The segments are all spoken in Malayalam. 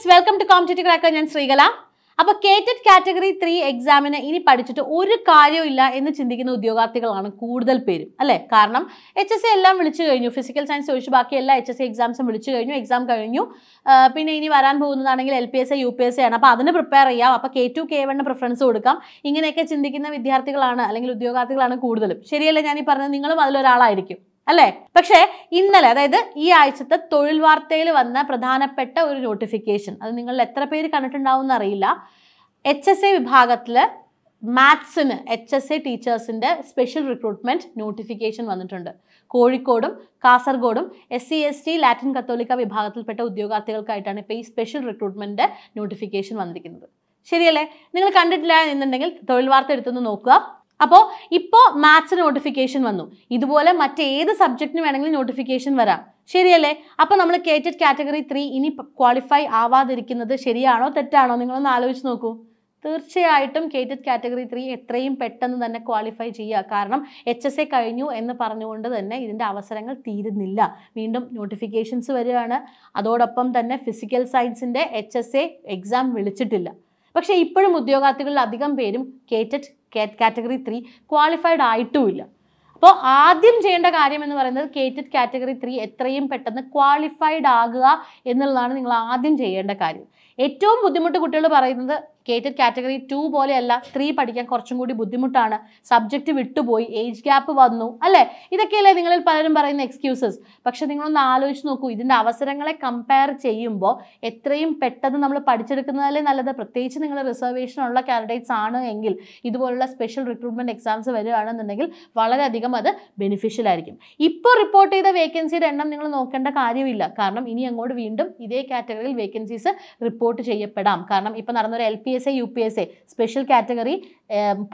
friends welcome to competitive cracker ഞാൻ ശ്രീകല അപ്പോൾ കേറ്റഡ് കാറ്റഗറി ത്രീ എക്സാമിന് ഇനി പഠിച്ചിട്ട് ഒരു ഇല്ല എന്ന് ചിന്തിക്കുന്ന ഉദ്യോഗാർത്ഥികളാണ് കൂടുതൽ പേരും അല്ലേ കാരണം എച്ച് എസ് സി എല്ലാം വിളിച്ചു കഴിഞ്ഞു ഫിസിക്കൽ സയൻസ് ഒഴിച്ച് ബാക്കി എല്ലാ എച്ച് എസ് സി എക്സാംസും വിളിച്ചു കഴിഞ്ഞു എക്സാം കഴിഞ്ഞു പിന്നെ ഇനി വരാൻ പോകുന്നതാണെങ്കിൽ L P S A U P S C ആണ് അപ്പോൾ അതിന് പ്രിപ്പയർ ചെയ്യാം അപ്പോൾ കെ ടു കെ വണ്ണിന് പ്രിഫറൻസ് കൊടുക്കാം ഇങ്ങനെയൊക്കെ ചിന്തിക്കുന്ന വിദ്യാർത്ഥികളാണ് അല്ലെങ്കിൽ ഉദ്യോഗാർത്ഥികളാണ് കൂടുതലും ശരിയല്ലേ ഞാൻ ഈ പറഞ്ഞത് നിങ്ങളും അതിലൊരാളായിരിക്കും അല്ലേ പക്ഷേ ഇന്നലെ അതായത് ഈ ആഴ്ചത്തെ തൊഴിൽ വാർത്തയിൽ വന്ന പ്രധാനപ്പെട്ട ഒരു നോട്ടിഫിക്കേഷൻ അത് നിങ്ങൾ എത്ര പേര് കണ്ടിട്ടുണ്ടാവും എന്നറിയില്ല എച്ച് എസ് എ വിഭാഗത്തിൽ മാത്സിന് എച്ച് എസ് എ ടീച്ചേഴ്സിൻ്റെ സ്പെഷ്യൽ റിക്രൂട്ട്മെൻറ്റ് നോട്ടിഫിക്കേഷൻ വന്നിട്ടുണ്ട് കോഴിക്കോടും കാസർഗോഡും S C S T Latin കത്തോലിക്ക വിഭാഗത്തിൽപ്പെട്ട ഉദ്യോഗാർത്ഥികൾക്കായിട്ടാണ് ഇപ്പോൾ ഈ സ്പെഷ്യൽ റിക്രൂട്ട്മെൻറ്റ് നോട്ടിഫിക്കേഷൻ വന്നിരിക്കുന്നത് ശരിയല്ലേ നിങ്ങൾ കണ്ടിട്ടില്ല എന്നുണ്ടെങ്കിൽ തൊഴിൽ വാർത്ത എടുത്തൊന്ന് നോക്കുക അപ്പോൾ ഇപ്പോൾ മാത്സ് നോട്ടിഫിക്കേഷൻ വന്നു ഇതുപോലെ മറ്റേത് സബ്ജക്റ്റിന് വേണമെങ്കിലും നോട്ടിഫിക്കേഷൻ വരാം ശരിയല്ലേ അപ്പോൾ നമ്മൾ കേറ്റഡ് കാറ്റഗറി ത്രീ ഇനി ക്വാളിഫൈ ആവാതിരിക്കുന്നത് ശരിയാണോ തെറ്റാണോ നിങ്ങളൊന്ന് ആലോചിച്ച് നോക്കൂ തീർച്ചയായിട്ടും കേറ്റഡ് കാറ്റഗറി ത്രീ എത്രയും പെട്ടെന്ന് തന്നെ ക്വാളിഫൈ ചെയ്യുക കാരണം എച്ച് എസ് എ കഴിഞ്ഞു എന്ന് പറഞ്ഞുകൊണ്ട് തന്നെ ഇതിൻ്റെ അവസരങ്ങൾ തീരുന്നില്ല വീണ്ടും നോട്ടിഫിക്കേഷൻസ് വരികയാണ് അതോടൊപ്പം തന്നെ ഫിസിക്കൽ സയൻസിൻ്റെ എച്ച് എസ് എ എക്സാം വിളിച്ചിട്ടില്ല പക്ഷേ ഇപ്പോഴും ഉദ്യോഗാർത്ഥികളിൽ അധികം പേരും കേറ്റഡ് കാറ്റഗറി ത്രീ ക്വാളിഫൈഡ് ആയിട്ടുമില്ല അപ്പോൾ ആദ്യം ചെയ്യേണ്ട കാര്യം എന്ന് പറയുന്നത് കേറ്റഡ് കാറ്റഗറി ത്രീ എത്രയും പെട്ടെന്ന് ക്വാളിഫൈഡ് ആകുക എന്നുള്ളതാണ് നിങ്ങൾ ആദ്യം ചെയ്യേണ്ട കാര്യം ഏറ്റവും ബുദ്ധിമുട്ട് കുട്ടികൾ പറയുന്നത് കേറ്റഡ് കാറ്റഗറി ടു പോലെയല്ല ത്രീ പഠിക്കാൻ കുറച്ചും കൂടി ബുദ്ധിമുട്ടാണ് സബ്ജക്റ്റ് വിട്ടുപോയി ഏജ് ഗ്യാപ്പ് വന്നു അല്ലേ ഇതൊക്കെയല്ലേ നിങ്ങളിൽ പലരും പറയുന്ന എക്സ്ക്യൂസസ് പക്ഷെ നിങ്ങളൊന്ന് ആലോചിച്ച് നോക്കൂ ഇതിൻ്റെ അവസരങ്ങളെ കമ്പയർ ചെയ്യുമ്പോൾ എത്രയും പെട്ടെന്ന് നമ്മൾ പഠിച്ചെടുക്കുന്നതല്ലേ നല്ലത് പ്രത്യേകിച്ച് നിങ്ങൾ റിസർവേഷൻ ഉള്ള കാൻഡിഡേറ്റ്സ് ആണ് എങ്കിൽ ഇതുപോലുള്ള സ്പെഷ്യൽ റിക്രൂട്ട്മെൻറ്റ് എക്സാംസ് വരികയാണെന്നുണ്ടെങ്കിൽ വളരെയധികം അത് ബെനിഫിഷ്യൽ ആയിരിക്കും ഇപ്പോൾ റിപ്പോർട്ട് ചെയ്ത വേക്കൻസിയുടെ എണ്ണം നിങ്ങൾ നോക്കേണ്ട കാര്യമില്ല കാരണം ഇനി അങ്ങോട്ട് വീണ്ടും ഇതേ കാറ്റഗറിയിൽ വേക്കൻസീസ് റിപ്പോർട്ട് ചെയ്യപ്പെടാം കാരണം ഇപ്പോൾ നടന്നൊരു L P S A U P S A special category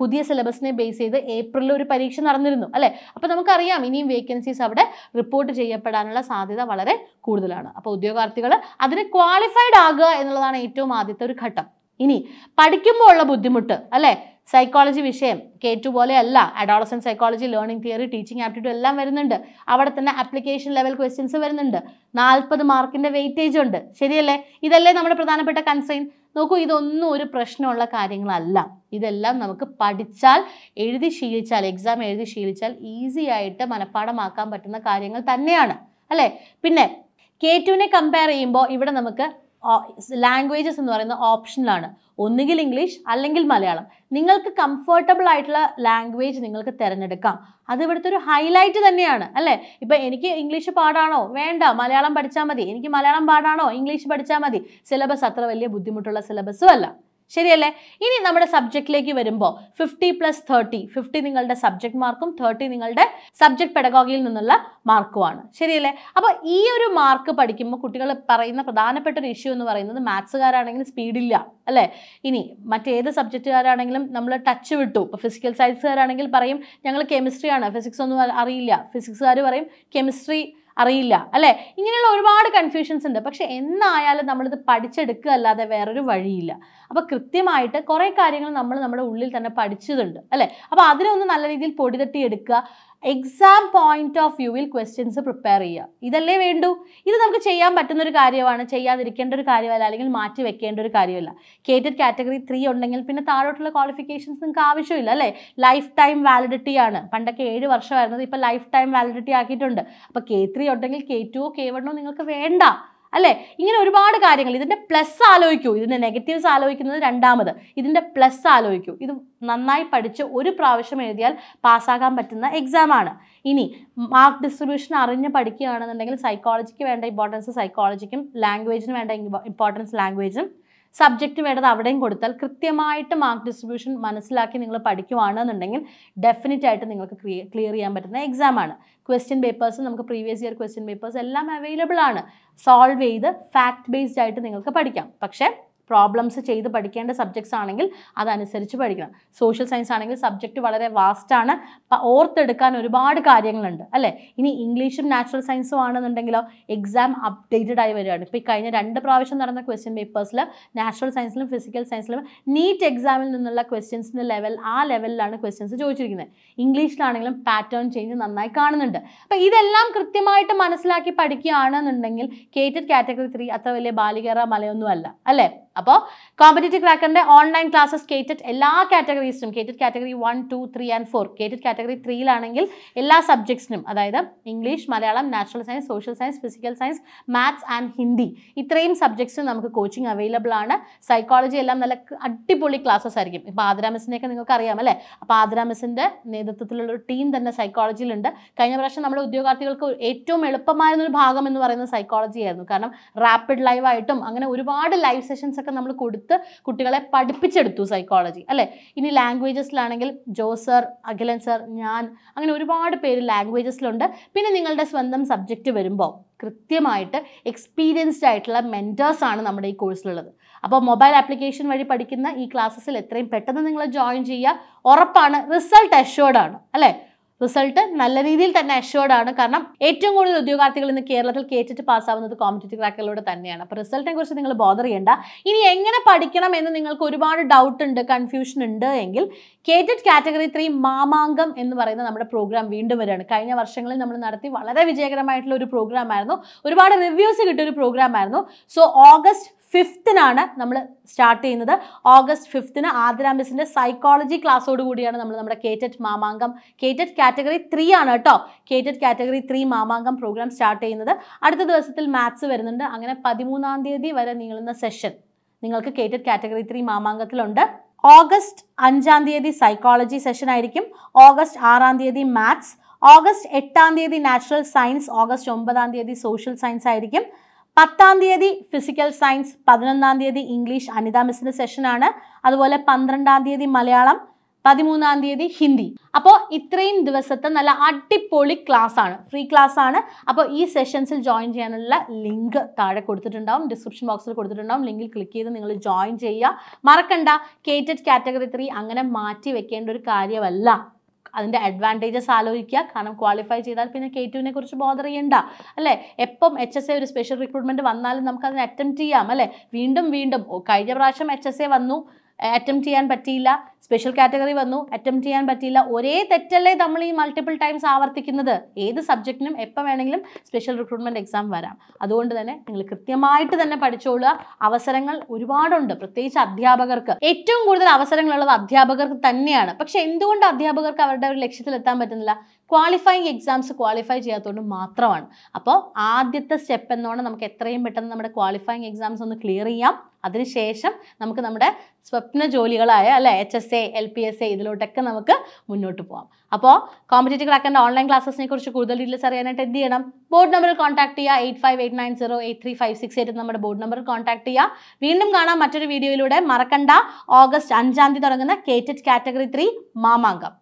പുതിയ സിലബസിനെ ബേസ് ചെയ്ത് ഏപ്രിലിൽ ഒരു പരീക്ഷ നടന്നിരുന്നു അല്ലേ അപ്പോൾ നമുക്കറിയാം ഇനിയും വേക്കൻസീസ് അവിടെ റിപ്പോർട്ട് ചെയ്യപ്പെടാനുള്ള സാധ്യത വളരെ കൂടുതലാണ് അപ്പോൾ ഉദ്യോഗാർത്ഥികൾ അതിന് ക്വാളിഫൈഡ് ആകുക എന്നുള്ളതാണ് ഏറ്റവും ആദ്യത്തെ ഒരു ഘട്ടം ഇനി പഠിക്കുമ്പോൾ ഉള്ള ബുദ്ധിമുട്ട് അല്ലേ സൈക്കോളജി വിഷയം കെ പോലെ പോലെയല്ല adolescent psychology learning theory teaching aptitude എല്ലാം വരുന്നുണ്ട് അവിടെ തന്നെ ആപ്ലിക്കേഷൻ ലെവൽ ക്വസ്റ്റ്യൻസ് വരുന്നുണ്ട് നാൽപ്പത് മാർക്കിൻ്റെ വെയിറ്റേജ് ഉണ്ട് ശരിയല്ലേ ഇതല്ലേ നമ്മുടെ പ്രധാനപ്പെട്ട കൺസേൺ നോക്കൂ ഇതൊന്നും ഒരു പ്രശ്നമുള്ള കാര്യങ്ങളല്ല ഇതെല്ലാം നമുക്ക് പഠിച്ചാൽ എഴുതി ശീലിച്ചാൽ എക്സാം എഴുതി ശീലിച്ചാൽ ഈസി ആയിട്ട് മനഃപ്പാടമാക്കാൻ പറ്റുന്ന കാര്യങ്ങൾ തന്നെയാണ് അല്ലേ പിന്നെ കെ ടുവിനെ കമ്പയർ ചെയ്യുമ്പോൾ ഇവിടെ നമുക്ക് ലാംഗ്വേജസ് എന്ന് പറയുന്നത് ഓപ്ഷനിലാണ് ഒന്നുകിൽ ഇംഗ്ലീഷ് അല്ലെങ്കിൽ മലയാളം നിങ്ങൾക്ക് കംഫർട്ടബിൾ ആയിട്ടുള്ള ലാംഗ്വേജ് നിങ്ങൾക്ക് തിരഞ്ഞെടുക്കാം അത് ഇവിടുത്തെ ഒരു ഹൈലൈറ്റ് തന്നെയാണ് അല്ലേ ഇപ്പം എനിക്ക് ഇംഗ്ലീഷ് പാടാണോ വേണ്ട മലയാളം പഠിച്ചാൽ മതി എനിക്ക് മലയാളം പാടാണോ ഇംഗ്ലീഷ് പഠിച്ചാൽ മതി സിലബസ് അത്ര വലിയ ബുദ്ധിമുട്ടുള്ള സിലബസും അല്ല ശരിയല്ലേ ഇനി നമ്മുടെ സബ്ജക്റ്റിലേക്ക് വരുമ്പോൾ ഫിഫ്റ്റി പ്ലസ് തേർട്ടി ഫിഫ്റ്റി നിങ്ങളുടെ സബ്ജക്ട് മാർക്കും തേർട്ടി നിങ്ങളുടെ സബ്ജക്ട് പെടകോഗിയിൽ നിന്നുള്ള മാർക്കുമാണ് ശരിയല്ലേ അപ്പോൾ ഈ ഒരു മാർക്ക് പഠിക്കുമ്പോൾ കുട്ടികൾ പറയുന്ന പ്രധാനപ്പെട്ട ഒരു ഇഷ്യൂ എന്ന് പറയുന്നത് മാത്സുകാരാണെങ്കിൽ സ്പീഡില്ല അല്ലേ ഇനി മറ്റേത് സബ്ജക്റ്റുകാരാണെങ്കിലും നമ്മൾ ടച്ച് വിട്ടു ഇപ്പോൾ ഫിസിക്കൽ സയൻസുകാരാണെങ്കിൽ പറയും ഞങ്ങൾ കെമിസ്ട്രിയാണ് ഫിസിക്സ് ഒന്നും അറിയില്ല ഫിസിക്സുകാർ പറയും കെമിസ്ട്രി അറിയില്ല അല്ലേ ഇങ്ങനെയുള്ള ഒരുപാട് കൺഫ്യൂഷൻസ് ഉണ്ട് പക്ഷെ എന്നായാലും നമ്മളിത് പഠിച്ചെടുക്കുക അല്ലാതെ വേറൊരു വഴിയില്ല അപ്പോൾ കൃത്യമായിട്ട് കുറേ കാര്യങ്ങൾ നമ്മൾ നമ്മുടെ ഉള്ളിൽ തന്നെ പഠിച്ചതുണ്ട് അല്ലേ അപ്പോൾ അതിനൊന്ന് നല്ല രീതിയിൽ പൊടിതട്ടി എടുക്കുക എക്സാം പോയിന്റ് ഓഫ് വ്യൂവിൽ ക്വസ്റ്റ്യൻസ് പ്രിപ്പയർ ചെയ്യുക ഇതല്ലേ വേണ്ടൂ ഇത് നമുക്ക് ചെയ്യാൻ പറ്റുന്ന ഒരു കാര്യമാണ് ചെയ്യാതിരിക്കേണ്ട ഒരു കാര്യമല്ല അല്ലെങ്കിൽ മാറ്റി വെക്കേണ്ട ഒരു കാര്യമല്ല കേറ്റഡ് കാറ്റഗറി ത്രീ ഉണ്ടെങ്കിൽ പിന്നെ താഴോട്ടുള്ള ക്വാളിഫിക്കേഷൻസ് നിങ്ങൾക്ക് ആവശ്യമില്ല അല്ലേ ലൈഫ് ടൈം വാലിഡിറ്റി ആണ് പണ്ടൊക്കെ ഏഴ് വർഷമായിരുന്നത് ഇപ്പോൾ ലൈഫ് ടൈം വാലിഡിറ്റി ആക്കിയിട്ടുണ്ട് അപ്പോൾ കെ ത്രീ ഉണ്ടെങ്കിൽ കെ ടുവോ കെ വണ്ണോ നിങ്ങൾക്ക് വേണ്ട അല്ലേ ഇങ്ങനെ ഒരുപാട് കാര്യങ്ങൾ ഇതിൻ്റെ പ്ലസ് ആലോചിക്കൂ ഇതിൻ്റെ നെഗറ്റീവ്സ് ആലോചിക്കുന്നത് രണ്ടാമത് ഇതിൻ്റെ പ്ലസ് ആലോചിക്കൂ ഇത് നന്നായി പഠിച്ച് ഒരു പ്രാവശ്യം എഴുതിയാൽ പാസ്സാകാൻ പറ്റുന്ന എക്സാമാണ് ഇനി മാർക്ക് ഡിസ്ട്രിബ്യൂഷൻ അറിഞ്ഞ് പഠിക്കുകയാണെന്നുണ്ടെങ്കിൽ സൈക്കോളജിക്ക് വേണ്ട ഇമ്പോർട്ടൻസ് സൈക്കോളജിക്കും ലാംഗ്വേജിന് വേണ്ട ഇമ്പോർട്ടൻസ് ലാംഗ്വേജും സബ്ജക്റ്റ് വേണ്ടത് അവിടെയും കൊടുത്താൽ കൃത്യമായിട്ട് മാർക്ക് ഡിസ്ട്രിബ്യൂഷൻ മനസ്സിലാക്കി നിങ്ങൾ പഠിക്കുവാണെന്നുണ്ടെങ്കിൽ ഡെഫിനറ്റ് ആയിട്ട് നിങ്ങൾക്ക് ക്ലിയർ ചെയ്യാൻ പറ്റുന്ന എക്സാമാണ് ക്വസ്റ്റ്യൻ പേപ്പേഴ്സ് നമുക്ക് പ്രീവിയസ് ഇയർ ക്വസ്റ്റ്യൻ പേപ്പേഴ്സ് എല്ലാം അവൈലബിൾ ആണ് സോൾവ് ചെയ്ത് ഫാക്ട് ബേസ്ഡ് ആയിട്ട് നിങ്ങൾക്ക് പഠിക്കാം പക്ഷേ പ്രോബ്ലംസ് ചെയ്ത് പഠിക്കേണ്ട സബ്ജക്ട്സ് ആണെങ്കിൽ അതനുസരിച്ച് പഠിക്കണം സോഷ്യൽ സയൻസ് ആണെങ്കിൽ സബ്ജക്റ്റ് വളരെ വാസ്റ്റാണ് ഓർത്തെടുക്കാൻ ഒരുപാട് കാര്യങ്ങളുണ്ട് അല്ലേ ഇനി ഇംഗ്ലീഷും നാച്ചുറൽ സയൻസും ആണെന്നുണ്ടെങ്കിലോ എക്സാം അപ്ഡേറ്റഡ് ആയി വരികയാണ് ഇപ്പോൾ ഈ കഴിഞ്ഞ രണ്ട് പ്രാവശ്യം നടന്ന ക്വസ്റ്റ്യൻ പേപ്പേഴ്സിൽ നാച്ചുറൽ സയൻസിലും ഫിസിക്കൽ സയൻസിലും നീറ്റ് എക്സാമിൽ നിന്നുള്ള ക്വസ്റ്റ്യൻസിൻ്റെ ലെവൽ ആ ലെവലിലാണ് ക്വസ്റ്റ്യൻസ് ചോദിച്ചിരിക്കുന്നത് ഇംഗ്ലീഷിലാണെങ്കിലും പാറ്റേൺ ചേഞ്ച് നന്നായി കാണുന്നുണ്ട് അപ്പോൾ ഇതെല്ലാം കൃത്യമായിട്ട് മനസ്സിലാക്കി പഠിക്കുകയാണെന്നുണ്ടെങ്കിൽ കേറ്റഡ് കാറ്റഗറി ത്രീ അത്ര വലിയ ബാലികേറ മലയൊന്നും അല്ല അല്ലേ അപ്പോൾ കോമ്പറ്റേറ്റീവ് ക്രാക്കറിൻ്റെ ഓൺലൈൻ ക്ലാസ്സസ് കേറ്റഡ് എല്ലാ കാറ്റഗറീസിനും KTET category one two three and four KTET category ത്രീയിലാണെങ്കിൽ എല്ലാ സബ്ജക്ട്സിനും അതായത് English Malayalam natural science social science physical science maths and Hindi ഇത്രയും സബ്ജക്ട്സിനും നമുക്ക് കോച്ചിങ് അവൈലബിൾ ആണ് സൈക്കോളജി എല്ലാം നല്ല അടിപൊളി ക്ലാസ്സസ് ആയിരിക്കും ഇപ്പോൾ ആദരാമസിനെയൊക്കെ നിങ്ങൾക്ക് അറിയാം അല്ലേ അപ്പോൾ ആദരാമസിൻ്റെ നേതൃത്വത്തിലുള്ള ഒരു ടീം തന്നെ സൈക്കോളജിയിലുണ്ട് കഴിഞ്ഞ പ്രാവശ്യം നമ്മുടെ ഉദ്യോഗാർത്ഥികൾക്ക് ഏറ്റവും എളുപ്പമായിരുന്നൊരു ഭാഗം എന്ന് പറയുന്നത് സൈക്കോളജി ആയിരുന്നു കാരണം റാപ്പിഡ് ലൈവായിട്ടും അങ്ങനെ ഒരുപാട് ലൈവ് സെഷൻസ് ഒക്കെ നമ്മൾ കൊടുത്ത് കുട്ടികളെ പഠിപ്പിച്ചെടുത്തു സൈക്കോളജി അല്ലേ ഇനി ലാംഗ്വേജസിലാണെങ്കിൽ ജോസർ അഖിലൻ സർ ഞാൻ അങ്ങനെ ഒരുപാട് പേര് ലാംഗ്വേജസിലുണ്ട് പിന്നെ നിങ്ങളുടെ സ്വന്തം സബ്ജക്റ്റ് വരുമ്പോൾ കൃത്യമായിട്ട് എക്സ്പീരിയൻസ്ഡ് ആയിട്ടുള്ള മെൻറ്റേഴ്സാണ് നമ്മുടെ ഈ കോഴ്സിലുള്ളത് അപ്പോൾ മൊബൈൽ ആപ്ലിക്കേഷൻ വഴി പഠിക്കുന്ന ഈ ക്ലാസ്സസിൽ എത്രയും പെട്ടെന്ന് നിങ്ങൾ ജോയിൻ ചെയ്യുക ഉറപ്പാണ് റിസൾട്ട് ആണ് അല്ലേ റിസൾട്ട് നല്ല രീതിയിൽ തന്നെ അഷ്വേർഡ് ആണ് കാരണം ഏറ്റവും കൂടുതൽ ഉദ്യോഗാർത്ഥികൾ ഇന്ന് കേരളത്തിൽ കേറ്റിട്ട് പാസ്സാവുന്നത് കോമ്പറ്റേറ്റീവ് ക്രാക്കുകളിലൂടെ തന്നെയാണ് അപ്പോൾ റിസൾട്ടിനെ കുറിച്ച് നിങ്ങൾ ബോധർ ചെയ്യേണ്ട ഇനി എങ്ങനെ പഠിക്കണം എന്ന് നിങ്ങൾക്ക് ഒരുപാട് ഡൗട്ട് ഉണ്ട് കൺഫ്യൂഷൻ ഉണ്ട് എങ്കിൽ കേറ്റഡ് കാറ്റഗറി ത്രീ മാമാങ്കം എന്ന് പറയുന്ന നമ്മുടെ പ്രോഗ്രാം വീണ്ടും വരികയാണ് കഴിഞ്ഞ വർഷങ്ങളിൽ നമ്മൾ നടത്തി വളരെ വിജയകരമായിട്ടുള്ള ഒരു പ്രോഗ്രാം ആയിരുന്നു ഒരുപാട് റിവ്യൂസ് കിട്ടിയ ഒരു പ്രോഗ്രാം ആയിരുന്നു സോ ഓഗസ്റ്റ് ഫിഫ്തിനാണ് നമ്മൾ സ്റ്റാർട്ട് ചെയ്യുന്നത് ഓഗസ്റ്റ് ഫിഫ്തിന് ആതിര മിസ്സിൻ്റെ സൈക്കോളജി ക്ലാസ്സോട് കൂടിയാണ് നമ്മൾ നമ്മുടെ KTET Mamankam KTET category three ആണ് കേട്ടോ കേറ്ററ്റ് കാറ്റഗറി ത്രീ മാമാങ്കം പ്രോഗ്രാം സ്റ്റാർട്ട് ചെയ്യുന്നത് അടുത്ത ദിവസത്തിൽ മാത്സ് വരുന്നുണ്ട് അങ്ങനെ പതിമൂന്നാം തീയതി വരെ നീളുന്ന സെഷൻ നിങ്ങൾക്ക് കേറ്റഡ് കാറ്റഗറി ത്രീ മാമാങ്കത്തിലുണ്ട് ഓഗസ്റ്റ് അഞ്ചാം തീയതി സൈക്കോളജി സെഷൻ ആയിരിക്കും ഓഗസ്റ്റ് ആറാം തീയതി മാത്സ് ഓഗസ്റ്റ് എട്ടാം തീയതി നാച്ചുറൽ സയൻസ് ഓഗസ്റ്റ് ഒമ്പതാം തീയതി സോഷ്യൽ സയൻസ് ആയിരിക്കും പത്താം തീയതി ഫിസിക്കൽ സയൻസ് പതിനൊന്നാം തീയതി ഇംഗ്ലീഷ് അനിത മിസ്സിൻ്റെ സെഷനാണ് അതുപോലെ പന്ത്രണ്ടാം തീയതി മലയാളം പതിമൂന്നാം തീയതി ഹിന്ദി അപ്പോൾ ഇത്രയും ദിവസത്തെ നല്ല അടിപൊളി ക്ലാസ് ആണ് ഫ്രീ ക്ലാസ് ആണ് അപ്പോൾ ഈ സെഷൻസിൽ ജോയിൻ ചെയ്യാനുള്ള ലിങ്ക് താഴെ കൊടുത്തിട്ടുണ്ടാവും ഡിസ്ക്രിപ്ഷൻ ബോക്സിൽ കൊടുത്തിട്ടുണ്ടാവും ലിങ്കിൽ ക്ലിക്ക് ചെയ്ത് നിങ്ങൾ ജോയിൻ ചെയ്യുക മറക്കണ്ട കേറ്റഡ് കാറ്റഗറി ത്രീ അങ്ങനെ മാറ്റി വെക്കേണ്ട ഒരു കാര്യമല്ല അതിൻ്റെ അഡ്വാൻറ്റേജസ് ആലോചിക്കുക കാരണം ക്വാളിഫൈ ചെയ്താൽ പിന്നെ കെ ടുവിനെ കുറിച്ച് ബോധർ ചെയ്യണ്ട അല്ലേ എപ്പം എച്ച് എസ് എ ഒരു സ്പെഷ്യൽ റിക്രൂട്ട്മെൻറ്റ് വന്നാലും നമുക്ക് അതിന് അറ്റംപ്റ്റ് ചെയ്യാം അല്ലേ വീണ്ടും വീണ്ടും കഴിഞ്ഞ പ്രാവശ്യം എച്ച് എസ് എ വന്നു അറ്റംപ്റ്റ് ചെയ്യാൻ പറ്റിയില്ല സ്പെഷ്യൽ കാറ്റഗറി വന്നു അറ്റംപ്റ്റ് ചെയ്യാൻ പറ്റിയില്ല ഒരേ തെറ്റല്ലേ നമ്മൾ ഈ മൾട്ടിപ്പിൾ ടൈംസ് ആവർത്തിക്കുന്നത് ഏത് സബ്ജക്റ്റിനും എപ്പോൾ വേണമെങ്കിലും സ്പെഷ്യൽ റിക്രൂട്ട്മെൻറ്റ് എക്സാം വരാം അതുകൊണ്ട് തന്നെ നിങ്ങൾ കൃത്യമായിട്ട് തന്നെ പഠിച്ചോളുക അവസരങ്ങൾ ഒരുപാടുണ്ട് പ്രത്യേകിച്ച് അധ്യാപകർക്ക് ഏറ്റവും കൂടുതൽ അവസരങ്ങളുള്ളത് അധ്യാപകർക്ക് തന്നെയാണ് പക്ഷേ എന്തുകൊണ്ട് അധ്യാപകർക്ക് അവരുടെ ഒരു ലക്ഷ്യത്തിലെത്താൻ പറ്റുന്നില്ല ക്വാളിഫൈങ് എക്സാംസ് ക്വാളിഫൈ ചെയ്യാത്തതുകൊണ്ട് മാത്രമാണ് അപ്പോൾ ആദ്യത്തെ സ്റ്റെപ്പ് എന്നോണം നമുക്ക് എത്രയും പെട്ടെന്ന് നമ്മുടെ ക്വാളിഫൈങ് എക്സാംസ് ഒന്ന് ക്ലിയർ ചെയ്യാം അതിനുശേഷം നമുക്ക് നമ്മുടെ സ്വപ്ന ജോലികളായ അല്ലെ H S A L P S A ഇതിലോട്ടൊക്കെ നമുക്ക് മുന്നോട്ട് പോകാം അപ്പോൾ കോമ്പറ്റേറ്റീവ് ക്ലാക്കിൻ്റെ ഓൺലൈൻ ക്ലാസ്സിനെ കുറിച്ച് കൂടുതൽ ഡീറ്റെയിൽസ് അറിയാനായിട്ട് എന്ത് ചെയ്യണം ബോർഡ് നമ്പറിൽ കോൺടാക്ട് ചെയ്യുക eight five eight nine zero eight three five six eight നമ്മുടെ ബോർഡ് നമ്പറിൽ കോൺടാക്ട് ചെയ്യുക വീണ്ടും കാണാം മറ്റൊരു വീഡിയോയിലൂടെ മറക്കണ്ട ഓഗസ്റ്റ് അഞ്ചാം തീയതി തുടങ്ങുന്ന കേറ്റഡ് കാറ്റഗറി ത്രീ മാമാങ്കം